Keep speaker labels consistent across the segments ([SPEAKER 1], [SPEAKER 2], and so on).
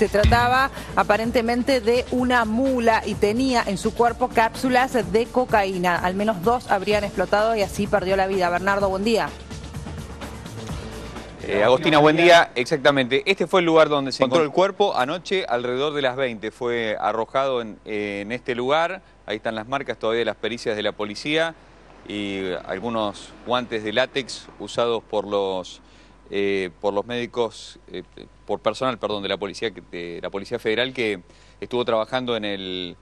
[SPEAKER 1] Se trataba aparentemente de una mula y tenía en su cuerpo cápsulas de cocaína. Al menos dos habrían explotado y así perdió la vida. Bernardo, buen día.
[SPEAKER 2] Eh, Agostina, buen día. Exactamente. Este fue el lugar donde se encontró el cuerpo. Anoche, alrededor de las 20, fue arrojado en, eh, en este lugar. Ahí están las marcas todavía de las pericias de la policía y algunos guantes de látex usados por los eh, por los médicos, eh, por personal, perdón, de la policía, de la policía federal que estuvo trabajando en el,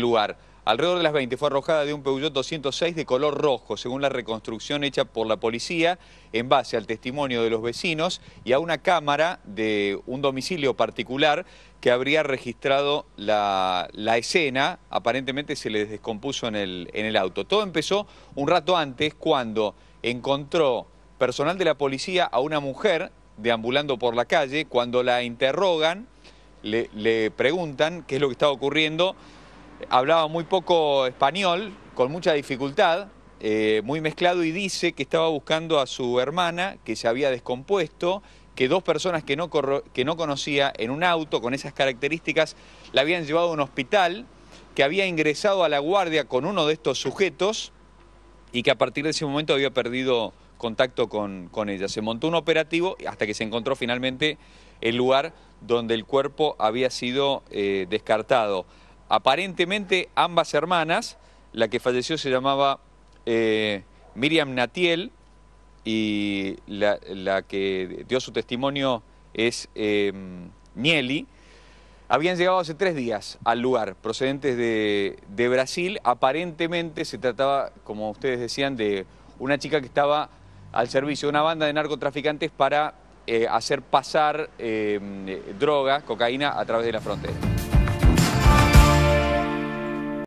[SPEAKER 2] lugar. Alrededor de las 20 fue arrojada de un Peugeot 206 de color rojo, según la reconstrucción hecha por la policía, en base al testimonio de los vecinos y a una cámara de un domicilio particular que habría registrado la, escena. Aparentemente se le descompuso en el auto. Todo empezó un rato antes cuando encontró personal de la policía a una mujer deambulando por la calle. Cuando la interrogan, le, preguntan qué es lo que estaba ocurriendo. Hablaba muy poco español, con mucha dificultad, eh, muy mezclado y dice que estaba buscando a su hermana, que se había descompuesto, que dos personas que no, que no conocía en un auto con esas características la habían llevado a un hospital, que había ingresado a la guardia con uno de estos sujetos y que a partir de ese momento había perdido contacto con, con ella. Se montó un operativo hasta que se encontró finalmente el lugar donde el cuerpo había sido eh, descartado. Aparentemente ambas hermanas, la que falleció se llamaba eh, Miriam Natiel y la, que dio su testimonio es eh, habían llegado hace tres días al lugar, procedentes de, de Brasil. Aparentemente se trataba, como ustedes decían, de una chica que estaba al servicio de una banda de narcotraficantes para eh, hacer pasar eh, drogas, cocaína, a través de la frontera.